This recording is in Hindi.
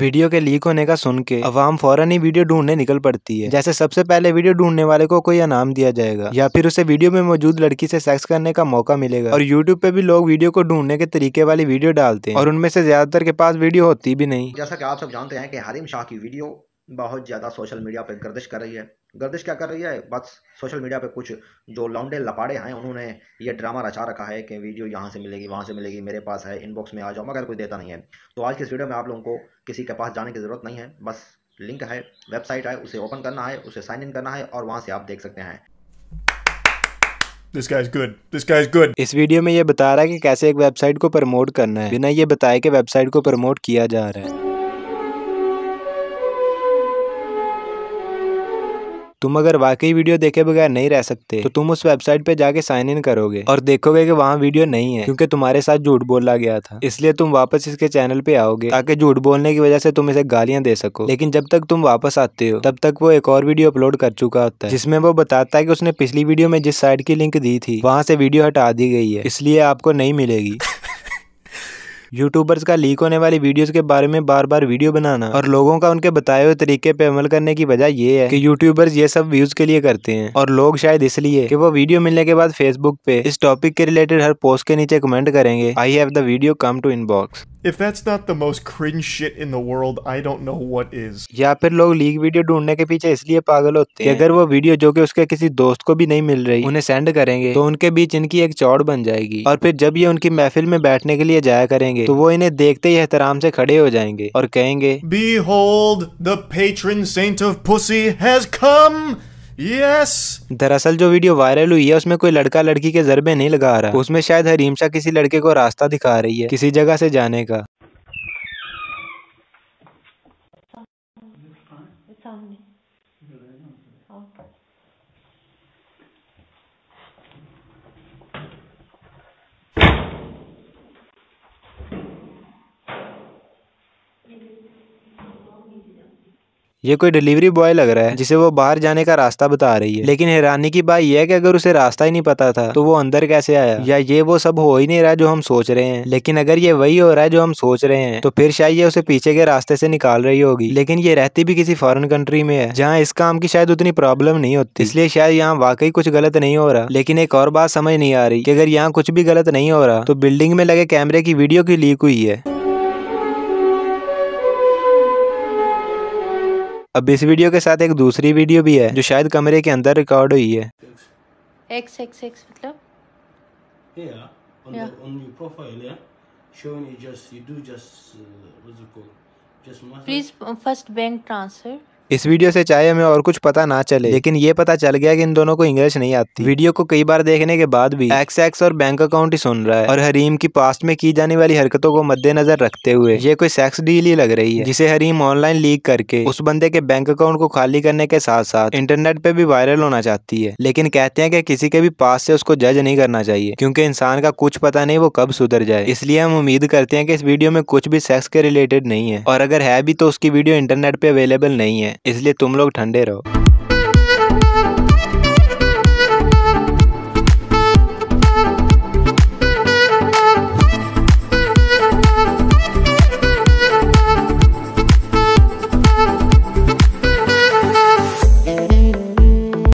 वीडियो के लीक होने का सुन के अवाम फौरन ही वीडियो ढूंढने निकल पड़ती है जैसे सबसे पहले वीडियो ढूंढने वाले को कोई इनाम दिया जाएगा या फिर उसे वीडियो में मौजूद लड़की से सेक्स करने का मौका मिलेगा और यूट्यूब पे भी लोग वीडियो को ढूंढने के तरीके वाली वीडियो डालते हैं और उनमें से ज्यादातर के पास वीडियो होती भी नहीं जैसा की आप सब जानते हैं की हरिम शाह की वीडियो बहुत ज़्यादा सोशल मीडिया पर गर्दिश कर रही है गर्दिश क्या कर रही है बस सोशल मीडिया पे कुछ जो लौंडे लपाड़े हैं उन्होंने ये ड्रामा रचा रखा है कि वीडियो यहाँ से मिलेगी वहाँ से मिलेगी मेरे पास है इनबॉक्स में आ जाओ मगर कोई देता नहीं है तो आज के इस वीडियो में आप लोगों को किसी के पास जाने की ज़रूरत नहीं है बस लिंक है वेबसाइट है उसे ओपन करना है उसे साइन इन करना है और वहाँ से आप देख सकते हैं This is good. This is good. इस वीडियो में ये बता रहा है कि कैसे एक वेबसाइट को प्रमोट करना है बिना ये बताए कि वेबसाइट को प्रमोट किया जा रहा है तुम अगर वाकई वीडियो देखे बगैर नहीं रह सकते तो तुम उस वेबसाइट पे जाके साइन इन करोगे और देखोगे कि वहाँ वीडियो नहीं है क्योंकि तुम्हारे साथ झूठ बोला गया था इसलिए तुम वापस इसके चैनल पे आओगे ताकि झूठ बोलने की वजह से तुम इसे गालियाँ दे सको लेकिन जब तक तुम वापस आते हो तब तक वो एक और वीडियो अपलोड कर चुका होता है जिसमें वो बताता है की उसने पिछली वीडियो में जिस साइट की लिंक दी थी वहाँ से वीडियो हटा दी गई है इसलिए आपको नहीं मिलेगी यूट्यूबर्स का लीक होने वाली वीडियोस के बारे में बार बार वीडियो बनाना और लोगों का उनके बताए हुए तरीके पे अमल करने की वजह ये है कि यूट्यूबर्स ये सब व्यूज के लिए करते हैं और लोग शायद इसलिए कि वो वीडियो मिलने के बाद फेसबुक पे इस टॉपिक के रिलेटेड हर पोस्ट के नीचे कमेंट करेंगे I have video come to inbox if that's not the most cringe shit in the world, I don't know what is. या फिर लोग लीक वीडियो ढूंढने के पीछे इसलिए पागल होते हैं कि अगर वो वीडियो जो कि उसके किसी दोस्त को भी नहीं मिल रही उन्हें सेंड करेंगे तो उनके बीच इनकी एक चौड़ बन जाएगी और फिर जब ये उनकी महफिल में बैठने के लिए जाया करेंगे तो वो इन्हें देखते ही एहतराम से खड़े हो जाएंगे और कहेंगे behold the patron saint of pussy has come yes दरअसल जो वीडियो वायरल हुई है उसमें कोई लड़का लड़की के जरबे नहीं लगा रहा उसमें शायद हरीमशा किसी लड़के को रास्ता दिखा रही है किसी जगह से जाने का ये कोई डिलीवरी बॉय लग रहा है जिसे वो बाहर जाने का रास्ता बता रही है लेकिन हैरानी की बात यह है कि अगर उसे रास्ता ही नहीं पता था तो वो अंदर कैसे आया या ये वो सब हो ही नहीं रहा जो हम सोच रहे हैं लेकिन अगर ये वही हो रहा है जो हम सोच रहे हैं तो फिर शायद ये उसे पीछे के रास्ते से निकाल रही होगी लेकिन ये रहती भी किसी फॉरन कंट्री में है जहाँ इस काम की शायद उतनी प्रॉब्लम नहीं होती इसलिए शायद यहाँ वाकई कुछ गलत नहीं हो रहा लेकिन एक और बात समझ नहीं आ रही की अगर यहाँ कुछ भी गलत नहीं हो रहा तो बिल्डिंग में लगे कैमरे की वीडियो की लीक हुई है अब इस वीडियो के साथ एक दूसरी वीडियो भी है जो शायद कमरे के अंदर रिकॉर्ड हुई है एक्स एक्स एक्स मतलब yeah, on, yeah. The, on your profile yeah showing you just you do just uh, what's it called just massive. please first bank transfer इस वीडियो से चाहे हमें और कुछ पता ना चले लेकिन ये पता चल गया कि इन दोनों को इंग्लिश नहीं आती वीडियो को कई बार देखने के बाद भी एक्स एक्स और बैंक अकाउंट ही सुन रहा है और हरीम की पास्ट में की जाने वाली हरकतों को मद्देनजर रखते हुए ये कोई सेक्स डील ही लग रही है जिसे हरीम ऑनलाइन लीक करके उस बंदे के बैंक अकाउंट को खाली करने के साथ साथ इंटरनेट पे भी वायरल होना चाहती है लेकिन कहते हैं की किसी के भी पास से उसको जज नहीं करना चाहिए क्यूँकी इंसान का कुछ पता नहीं वो कब सुधर जाए इसलिए हम उम्मीद करते हैं की इस वीडियो में कुछ भी सेक्स के रिलेटेड नहीं है और अगर है भी तो उसकी वीडियो इंटरनेट पे अवेलेबल नहीं है इसलिए तुम लोग ठंडे रहो